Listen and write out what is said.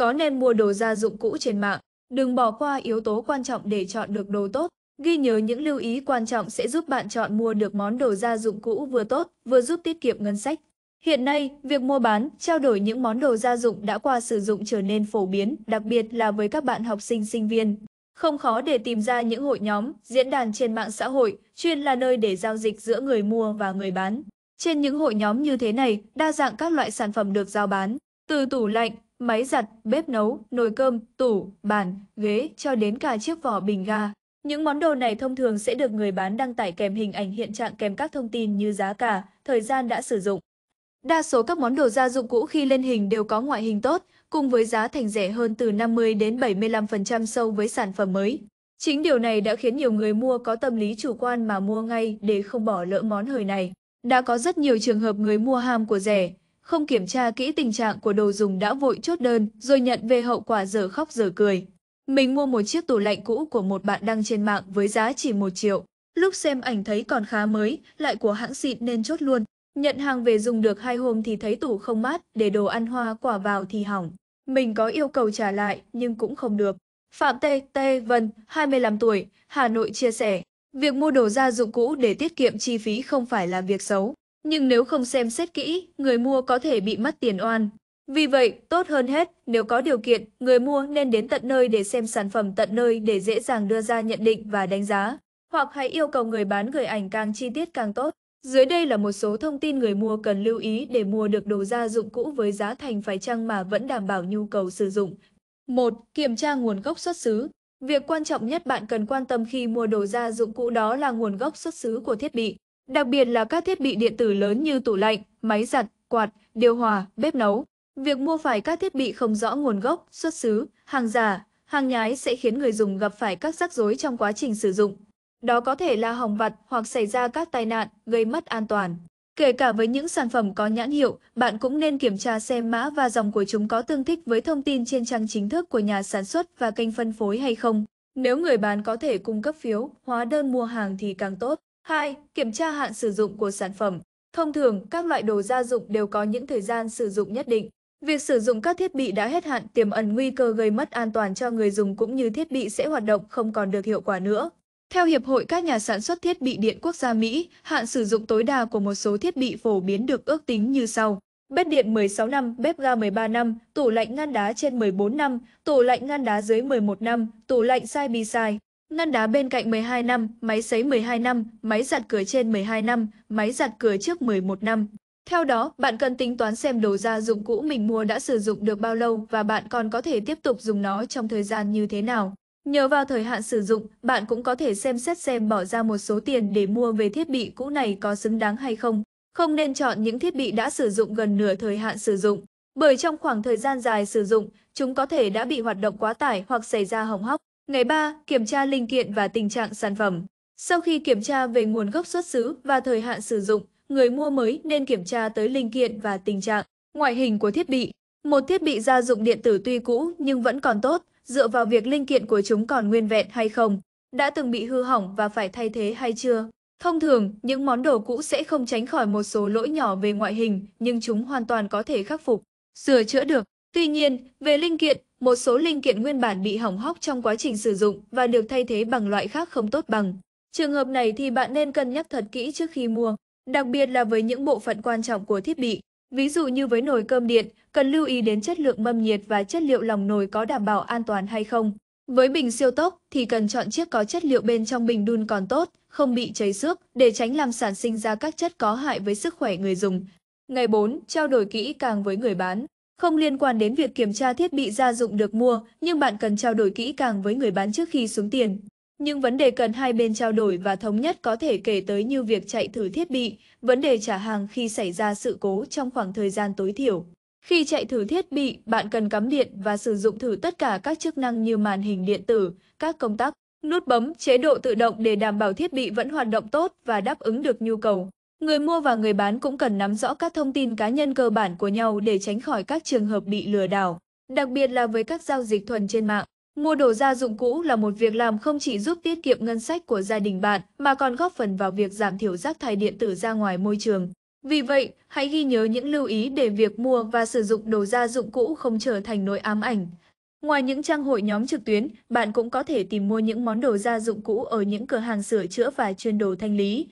có nên mua đồ gia dụng cũ trên mạng. Đừng bỏ qua yếu tố quan trọng để chọn được đồ tốt. Ghi nhớ những lưu ý quan trọng sẽ giúp bạn chọn mua được món đồ gia dụng cũ vừa tốt, vừa giúp tiết kiệm ngân sách. Hiện nay, việc mua bán, trao đổi những món đồ gia dụng đã qua sử dụng trở nên phổ biến, đặc biệt là với các bạn học sinh sinh viên. Không khó để tìm ra những hội nhóm, diễn đàn trên mạng xã hội, chuyên là nơi để giao dịch giữa người mua và người bán. Trên những hội nhóm như thế này, đa dạng các loại sản phẩm được giao bán, từ tủ lạnh, máy giặt, bếp nấu, nồi cơm, tủ, bàn, ghế cho đến cả chiếc vỏ bình ga. Những món đồ này thông thường sẽ được người bán đăng tải kèm hình ảnh hiện trạng kèm các thông tin như giá cả, thời gian đã sử dụng. Đa số các món đồ gia dụng cũ khi lên hình đều có ngoại hình tốt, cùng với giá thành rẻ hơn từ 50 đến 75% so với sản phẩm mới. Chính điều này đã khiến nhiều người mua có tâm lý chủ quan mà mua ngay để không bỏ lỡ món hời này. Đã có rất nhiều trường hợp người mua ham của rẻ, không kiểm tra kỹ tình trạng của đồ dùng đã vội chốt đơn rồi nhận về hậu quả giờ khóc giờ cười. Mình mua một chiếc tủ lạnh cũ của một bạn đăng trên mạng với giá chỉ 1 triệu. Lúc xem ảnh thấy còn khá mới, lại của hãng xịn nên chốt luôn. Nhận hàng về dùng được hai hôm thì thấy tủ không mát, để đồ ăn hoa quả vào thì hỏng. Mình có yêu cầu trả lại nhưng cũng không được. Phạm Tê, Tê Vân, 25 tuổi, Hà Nội chia sẻ, việc mua đồ gia dụng cũ để tiết kiệm chi phí không phải là việc xấu nhưng nếu không xem xét kỹ, người mua có thể bị mất tiền oan. Vì vậy, tốt hơn hết, nếu có điều kiện, người mua nên đến tận nơi để xem sản phẩm tận nơi để dễ dàng đưa ra nhận định và đánh giá, hoặc hãy yêu cầu người bán gửi ảnh càng chi tiết càng tốt. Dưới đây là một số thông tin người mua cần lưu ý để mua được đồ gia dụng cũ với giá thành phải chăng mà vẫn đảm bảo nhu cầu sử dụng. 1. Kiểm tra nguồn gốc xuất xứ. Việc quan trọng nhất bạn cần quan tâm khi mua đồ gia dụng cũ đó là nguồn gốc xuất xứ của thiết bị đặc biệt là các thiết bị điện tử lớn như tủ lạnh, máy giặt, quạt, điều hòa, bếp nấu. Việc mua phải các thiết bị không rõ nguồn gốc, xuất xứ, hàng giả, hàng nhái sẽ khiến người dùng gặp phải các rắc rối trong quá trình sử dụng. Đó có thể là hỏng vặt hoặc xảy ra các tai nạn, gây mất an toàn. Kể cả với những sản phẩm có nhãn hiệu, bạn cũng nên kiểm tra xem mã và dòng của chúng có tương thích với thông tin trên trang chính thức của nhà sản xuất và kênh phân phối hay không. Nếu người bán có thể cung cấp phiếu, hóa đơn mua hàng thì càng tốt. 2. Kiểm tra hạn sử dụng của sản phẩm. Thông thường, các loại đồ gia dụng đều có những thời gian sử dụng nhất định. Việc sử dụng các thiết bị đã hết hạn tiềm ẩn nguy cơ gây mất an toàn cho người dùng cũng như thiết bị sẽ hoạt động không còn được hiệu quả nữa. Theo Hiệp hội các nhà sản xuất thiết bị điện quốc gia Mỹ, hạn sử dụng tối đa của một số thiết bị phổ biến được ước tính như sau. Bếp điện 16 năm, bếp ga 13 năm, tủ lạnh ngăn đá trên 14 năm, tủ lạnh ngăn đá dưới 11 năm, tủ lạnh side by side. Ngăn đá bên cạnh 12 năm, máy sấy 12 năm, máy giặt cửa trên 12 năm, máy giặt cửa trước 11 năm. Theo đó, bạn cần tính toán xem đồ gia dụng cũ mình mua đã sử dụng được bao lâu và bạn còn có thể tiếp tục dùng nó trong thời gian như thế nào. Nhờ vào thời hạn sử dụng, bạn cũng có thể xem xét xem bỏ ra một số tiền để mua về thiết bị cũ này có xứng đáng hay không. Không nên chọn những thiết bị đã sử dụng gần nửa thời hạn sử dụng, bởi trong khoảng thời gian dài sử dụng, chúng có thể đã bị hoạt động quá tải hoặc xảy ra hỏng hóc. Ngày 3, kiểm tra linh kiện và tình trạng sản phẩm. Sau khi kiểm tra về nguồn gốc xuất xứ và thời hạn sử dụng, người mua mới nên kiểm tra tới linh kiện và tình trạng, ngoại hình của thiết bị. Một thiết bị gia dụng điện tử tuy cũ nhưng vẫn còn tốt, dựa vào việc linh kiện của chúng còn nguyên vẹn hay không, đã từng bị hư hỏng và phải thay thế hay chưa. Thông thường, những món đồ cũ sẽ không tránh khỏi một số lỗi nhỏ về ngoại hình, nhưng chúng hoàn toàn có thể khắc phục, sửa chữa được. Tuy nhiên, về linh kiện, một số linh kiện nguyên bản bị hỏng hóc trong quá trình sử dụng và được thay thế bằng loại khác không tốt bằng. Trường hợp này thì bạn nên cân nhắc thật kỹ trước khi mua, đặc biệt là với những bộ phận quan trọng của thiết bị. Ví dụ như với nồi cơm điện, cần lưu ý đến chất lượng mâm nhiệt và chất liệu lòng nồi có đảm bảo an toàn hay không. Với bình siêu tốc thì cần chọn chiếc có chất liệu bên trong bình đun còn tốt, không bị cháy xước để tránh làm sản sinh ra các chất có hại với sức khỏe người dùng. Ngày 4. Trao đổi kỹ càng với người bán không liên quan đến việc kiểm tra thiết bị gia dụng được mua, nhưng bạn cần trao đổi kỹ càng với người bán trước khi xuống tiền. Nhưng vấn đề cần hai bên trao đổi và thống nhất có thể kể tới như việc chạy thử thiết bị, vấn đề trả hàng khi xảy ra sự cố trong khoảng thời gian tối thiểu. Khi chạy thử thiết bị, bạn cần cắm điện và sử dụng thử tất cả các chức năng như màn hình điện tử, các công tắc, nút bấm, chế độ tự động để đảm bảo thiết bị vẫn hoạt động tốt và đáp ứng được nhu cầu. Người mua và người bán cũng cần nắm rõ các thông tin cá nhân cơ bản của nhau để tránh khỏi các trường hợp bị lừa đảo, đặc biệt là với các giao dịch thuần trên mạng. Mua đồ gia dụng cũ là một việc làm không chỉ giúp tiết kiệm ngân sách của gia đình bạn mà còn góp phần vào việc giảm thiểu rác thải điện tử ra ngoài môi trường. Vì vậy, hãy ghi nhớ những lưu ý để việc mua và sử dụng đồ gia dụng cũ không trở thành nỗi ám ảnh. Ngoài những trang hội nhóm trực tuyến, bạn cũng có thể tìm mua những món đồ gia dụng cũ ở những cửa hàng sửa chữa và chuyên đồ thanh lý.